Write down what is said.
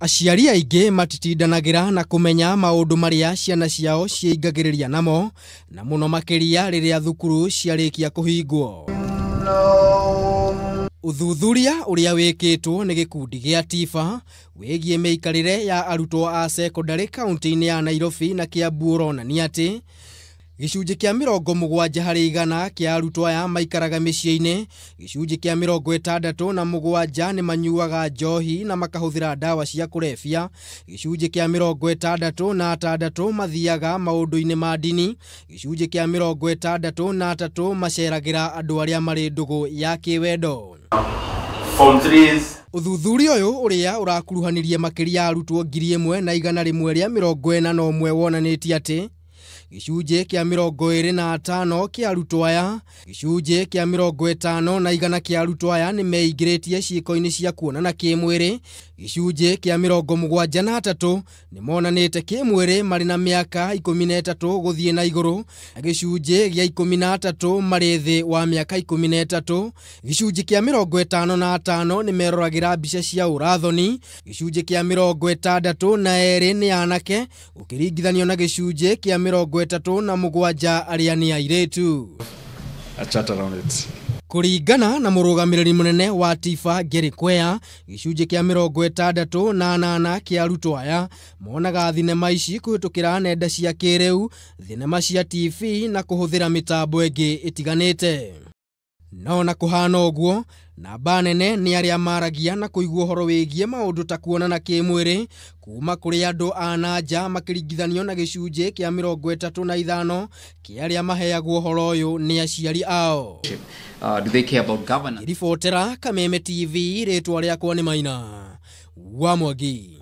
aciari aingĩ matitindanagira na kũmenya maũndũ marĩa ciana ciao ciĩingagĩrĩria namo na mũno makĩria rĩrĩa thukuru ciarĩkia kũhingwo ũthuthuria ũrĩa wĩkĩtwo nĩ gĩkundi gĩa tifa wĩgiĩ mĩikarĩre ya arutwo a sekondarĩ kaunti-inĩ ya nairobi na kiambu ũronania atĩ gicunjĩ kĩa mĩrongo mũgwanja harĩ igana kĩa arutwo aya maikaraga mĩciĩ-inĩ gĩcunjĩ kĩa mĩrongo ĩtandatũ na mũgwanja nĩ manyuaga njohi na makahũthĩra ndawa cia kũrebia gĩcunjĩ kĩa mĩrongo ĩtandatũ na atandatũ mathiaga maũndũ-inĩ ma ndini gĩcunjĩ kĩa mĩrongo ĩtandatũ na atatũ maceragĩra andũ arĩa marĩ ndũgũ ya kĩwendo ũthuthuria ũyũ ũrĩa ũrakuruhanirie makĩria ya arutwo ngiri na igana rĩmwe rĩa mĩrongo ĩna na ũmwe wonanĩtie atĩ gicunjä kä a mä na atano kä arutwo aya gicunjä kä a mä rongo na igana kä arutwo aya nä meingä rä tie ciĩko-inä cia kuonana kä mwä rä gicunjä kä a mä rongo mũgwanja na atatå nä monanä te kä mwä rä marä na mä aka ikũmi na ätatå gå thiä na igũrå gĩa ikũmi na atatå marĩ thĩ wa mä aka ikũmi na ätatå gicunjä kä a mä na atano nä meroragä ra mbica cia å rathoni gicunjä kä a mä rongo na erä nä anake gå kä ringithanio na gicunjä kä a mĩrongo ĩtatũ na mũgwanja arĩa nĩ airĩtu kũringana na mũrũgamĩrĩri mũnene wa tifa Ngeri Kweya gĩcunjĩ kĩa mĩrongo ĩtandatũ na anana kĩa arutwo aya monaga thinema ici kũhĩtũkĩra nenda cia kĩrĩu thinema cia TV na kũhũthĩra mĩtambo ĩngĩ ĩtiganĩte no na kuhana ũguo namba nene nĩ arĩa maragia na kũigua ũhoro wĩgiĩ maũndũ ta kuona kĩmwĩrĩ kuuma kũrĩ andũ a ana nja makĩringithanio na gĩcunjĩ kĩa mĩrongo ĩtatũ na ithano kĩa arĩa maheagwo ũhoro ũyũ nĩ aciari ao uh, ribotera Kameme TV rĩtwa rĩakwa nĩ Maina wa mwagi